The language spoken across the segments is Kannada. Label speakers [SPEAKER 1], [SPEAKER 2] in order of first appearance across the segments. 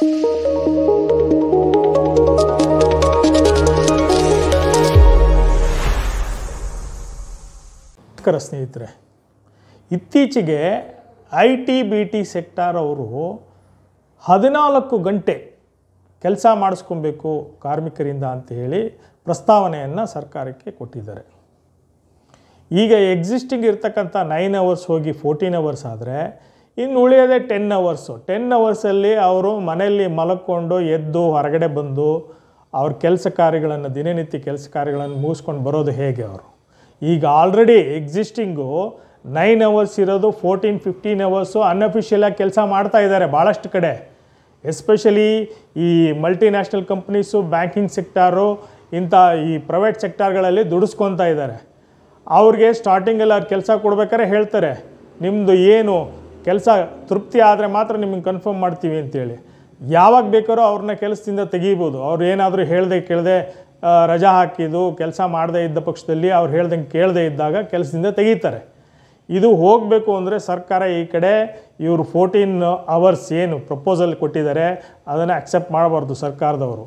[SPEAKER 1] ನಮಸ್ಕಾರ ಸ್ನೇಹಿತರೆ ಇತ್ತೀಚೆಗೆ I T B T sector ಅವರು ಹದಿನಾಲ್ಕು ಗಂಟೆ ಕೆಲಸ ಮಾಡಿಸ್ಕೊಬೇಕು ಕಾರ್ಮಿಕರಿಂದ ಅಂತ ಹೇಳಿ ಪ್ರಸ್ತಾವನೆಯನ್ನು ಸರ್ಕಾರಕ್ಕೆ ಕೊಟ್ಟಿದ್ದಾರೆ ಈಗ ಎಕ್ಸಿಸ್ಟಿಂಗ್ ಇರ್ತಕ್ಕಂಥ ನೈನ್ ಅವರ್ಸ್ ಹೋಗಿ ಫೋರ್ಟೀನ್ ಅವರ್ಸ್ ಆದರೆ ಇನ್ನು ಉಳಿಯೋದೆ ಟೆನ್ ಅವರ್ಸು ಟೆನ್ ಅವರ್ಸಲ್ಲಿ ಅವರು ಮನೆಯಲ್ಲಿ ಮಲಕ್ಕೊಂಡು ಎದ್ದು ಹೊರಗಡೆ ಬಂದು ಅವ್ರ ಕೆಲಸ ಕಾರ್ಯಗಳನ್ನು ದಿನನಿತ್ಯ ಕೆಲಸ ಕಾರ್ಯಗಳನ್ನು ಮುಗಿಸ್ಕೊಂಡು ಬರೋದು ಹೇಗೆ ಅವರು ಈಗ ಆಲ್ರೆಡಿ ಎಕ್ಸಿಸ್ಟಿಂಗು ನೈನ್ ಅವರ್ಸ್ ಇರೋದು ಫೋರ್ಟೀನ್ ಫಿಫ್ಟೀನ್ ಅವರ್ಸು ಅನ್ಅಫಿಷಿಯಲಾಗಿ ಕೆಲಸ ಮಾಡ್ತಾ ಇದ್ದಾರೆ ಭಾಳಷ್ಟು ಕಡೆ ಎಸ್ಪೆಷಲಿ ಈ ಮಲ್ಟಿನ್ಯಾಷನಲ್ ಕಂಪ್ನೀಸು ಬ್ಯಾಂಕಿಂಗ್ ಸೆಕ್ಟಾರು ಇಂಥ ಈ ಪ್ರೈವೇಟ್ ಸೆಕ್ಟಾರ್ಗಳಲ್ಲಿ ದುಡಿಸ್ಕೊತಾ ಇದ್ದಾರೆ ಅವ್ರಿಗೆ ಸ್ಟಾರ್ಟಿಂಗಲ್ಲಿ ಅವ್ರು ಕೆಲಸ ಕೊಡ್ಬೇಕಾದ್ರೆ ಹೇಳ್ತಾರೆ ನಿಮ್ಮದು ಏನು ಕೆಲಸ ತೃಪ್ತಿ ಆದರೆ ಮಾತ್ರ ನಿಮಗೆ ಕನ್ಫರ್ಮ್ ಮಾಡ್ತೀವಿ ಅಂತೇಳಿ ಯಾವಾಗ ಬೇಕಾರೋ ಅವ್ರನ್ನ ಕೆಲಸದಿಂದ ತೆಗೀಬೋದು ಅವ್ರು ಏನಾದರೂ ಹೇಳ್ದೆ ಕೇಳದೆ ರಜಾ ಹಾಕಿದ್ದು ಕೆಲಸ ಮಾಡದೇ ಇದ್ದ ಪಕ್ಷದಲ್ಲಿ ಅವ್ರು ಹೇಳ್ದಂಗೆ ಕೇಳದೆ ಇದ್ದಾಗ ಕೆಲಸದಿಂದ ತೆಗೀತಾರೆ ಇದು ಹೋಗಬೇಕು ಅಂದರೆ ಸರ್ಕಾರ ಈ ಕಡೆ ಇವರು ಫೋರ್ಟೀನ್ ಅವರ್ಸ್ ಏನು ಪ್ರಪೋಸಲ್ ಕೊಟ್ಟಿದ್ದಾರೆ ಅದನ್ನು ಅಕ್ಸೆಪ್ಟ್ ಮಾಡಬಾರ್ದು ಸರ್ಕಾರದವರು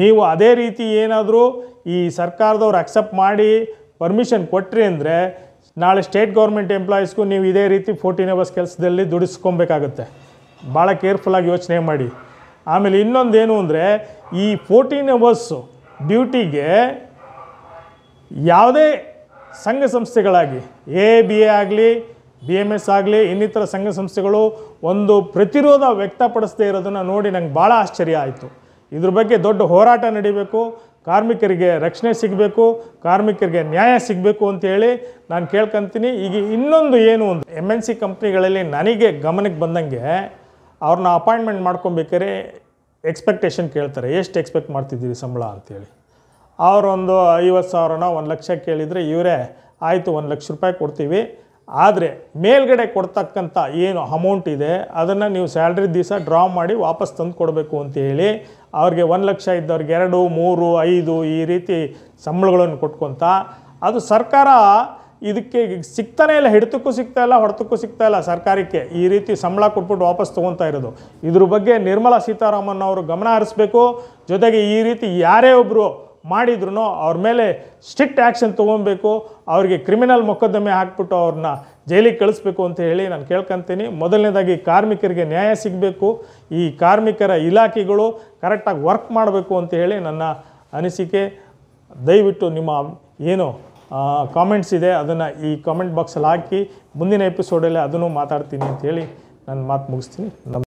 [SPEAKER 1] ನೀವು ಅದೇ ರೀತಿ ಏನಾದರೂ ಈ ಸರ್ಕಾರದವ್ರು ಅಕ್ಸೆಪ್ಟ್ ಮಾಡಿ ಪರ್ಮಿಷನ್ ಕೊಟ್ರಿ ಅಂದರೆ ನಾಳೆ ಸ್ಟೇಟ್ ಗೌರ್ಮೆಂಟ್ ಎಂಪ್ಲಾಯೀಸ್ಗೂ ನೀವು ಇದೇ ರೀತಿ ಫೋರ್ಟೀನ್ ಅವರ್ಸ್ ಕೆಲಸದಲ್ಲಿ ದುಡಿಸ್ಕೊಬೇಕಾಗುತ್ತೆ ಭಾಳ ಕೇರ್ಫುಲ್ಲಾಗಿ ಯೋಚನೆ ಮಾಡಿ ಆಮೇಲೆ ಇನ್ನೊಂದೇನು ಅಂದರೆ ಈ ಫೋರ್ಟೀನ್ ಅವರ್ಸು ಡ್ಯೂಟಿಗೆ ಯಾವುದೇ ಸಂಘ ಸಂಸ್ಥೆಗಳಾಗಿ ಎ ಬಿ ಎ ಆಗಲಿ ಬಿ ಎಮ್ ಎಸ್ ಆಗಲಿ ಇನ್ನಿತರ ಸಂಘ ಸಂಸ್ಥೆಗಳು ಒಂದು ಪ್ರತಿರೋಧ ವ್ಯಕ್ತಪಡಿಸದೇ ಇರೋದನ್ನು ನೋಡಿ ನಂಗೆ ಭಾಳ ಆಶ್ಚರ್ಯ ಆಯಿತು ಇದ್ರ ಬಗ್ಗೆ ದೊಡ್ಡ ಹೋರಾಟ ನಡೀಬೇಕು ಕಾರ್ಮಿಕರಿಗೆ ರಕ್ಷಣೆ ಸಿಗಬೇಕು ಕಾರ್ಮಿಕರಿಗೆ ನ್ಯಾಯ ಸಿಗಬೇಕು ಅಂತೇಳಿ ನಾನು ಕೇಳ್ಕೊತೀನಿ ಈಗ ಇನ್ನೊಂದು ಏನು ಒಂದು ಎಮ್ ಎನ್ ಸಿ ಕಂಪ್ನಿಗಳಲ್ಲಿ ನನಗೆ ಗಮನಕ್ಕೆ ಬಂದಂಗೆ ಅವ್ರನ್ನ ಅಪಾಯಿಂಟ್ಮೆಂಟ್ ಮಾಡ್ಕೊಬೇಕಾರೆ ಎಕ್ಸ್ಪೆಕ್ಟೇಷನ್ ಕೇಳ್ತಾರೆ ಎಷ್ಟು ಎಕ್ಸ್ಪೆಕ್ಟ್ ಮಾಡ್ತಿದ್ದೀವಿ ಸಂಬಳ ಅಂತೇಳಿ ಅವರೊಂದು ಐವತ್ತು ಸಾವಿರನ ಒಂದು ಲಕ್ಷ ಕೇಳಿದರೆ ಇವರೇ ಆಯಿತು ಒಂದು ಲಕ್ಷ ರೂಪಾಯಿ ಕೊಡ್ತೀವಿ ಆದರೆ ಮೇಲ್ಗಡೆ ಕೊಡ್ತಕ್ಕಂಥ ಏನು ಅಮೌಂಟ್ ಇದೆ ಅದನ್ನು ನೀವು ಸ್ಯಾಲ್ರಿ ದಿವಸ ಡ್ರಾ ಮಾಡಿ ವಾಪಸ್ ತಂದು ಕೊಡಬೇಕು ಅಂತ ಹೇಳಿ ಅವ್ರಿಗೆ ಒಂದು ಲಕ್ಷ ಇದ್ದವ್ರಿಗೆ ಎರಡು ಮೂರು ಐದು ಈ ರೀತಿ ಸಂಬಳಗಳನ್ನು ಕೊಟ್ಕೊತ ಅದು ಸರ್ಕಾರ ಇದಕ್ಕೆ ಸಿಗ್ತಾನೆ ಇಲ್ಲ ಹಿಡಿತಕ್ಕೂ ಸಿಗ್ತಾ ಇಲ್ಲ ಹೊಡೆತಕ್ಕೂ ಸಿಗ್ತಾ ಇಲ್ಲ ಸರ್ಕಾರಕ್ಕೆ ಈ ರೀತಿ ಸಂಬಳ ಕೊಟ್ಬಿಟ್ಟು ವಾಪಸ್ ತೊಗೊತಾ ಇರೋದು ಇದ್ರ ಬಗ್ಗೆ ನಿರ್ಮಲಾ ಸೀತಾರಾಮನ್ ಅವರು ಗಮನ ಹರಿಸ್ಬೇಕು ಜೊತೆಗೆ ಈ ರೀತಿ ಯಾರೇ ಒಬ್ಬರು ಮಾಡಿದ್ರು ಅವ್ರ ಮೇಲೆ ಸ್ಟ್ರಿಕ್ಟ್ ಆ್ಯಕ್ಷನ್ ತೊಗೊಬೇಕು ಅವರಿಗೆ ಕ್ರಿಮಿನಲ್ ಮೊಕದ್ದಮೆ ಹಾಕ್ಬಿಟ್ಟು ಅವ್ರನ್ನ ಜೈಲಿಗೆ ಕಳಿಸ್ಬೇಕು ಅಂತ ಹೇಳಿ ನಾನು ಕೇಳ್ಕೊತೀನಿ ಮೊದಲನೇದಾಗಿ ಕಾರ್ಮಿಕರಿಗೆ ನ್ಯಾಯ ಸಿಗಬೇಕು ಈ ಕಾರ್ಮಿಕರ ಇಲಾಖೆಗಳು ಕರೆಕ್ಟಾಗಿ ವರ್ಕ್ ಮಾಡಬೇಕು ಅಂತ ಹೇಳಿ ನನ್ನ ಅನಿಸಿಕೆ ದಯವಿಟ್ಟು ನಿಮ್ಮ ಏನು ಕಾಮೆಂಟ್ಸ್ ಇದೆ ಅದನ್ನು ಈ ಕಾಮೆಂಟ್ ಬಾಕ್ಸಲ್ಲಿ ಹಾಕಿ ಮುಂದಿನ ಎಪಿಸೋಡಲ್ಲಿ ಅದನ್ನು ಮಾತಾಡ್ತೀನಿ ಅಂತ ಹೇಳಿ ನಾನು ಮಾತು ಮುಗಿಸ್ತೀನಿ ನಮ್ಮ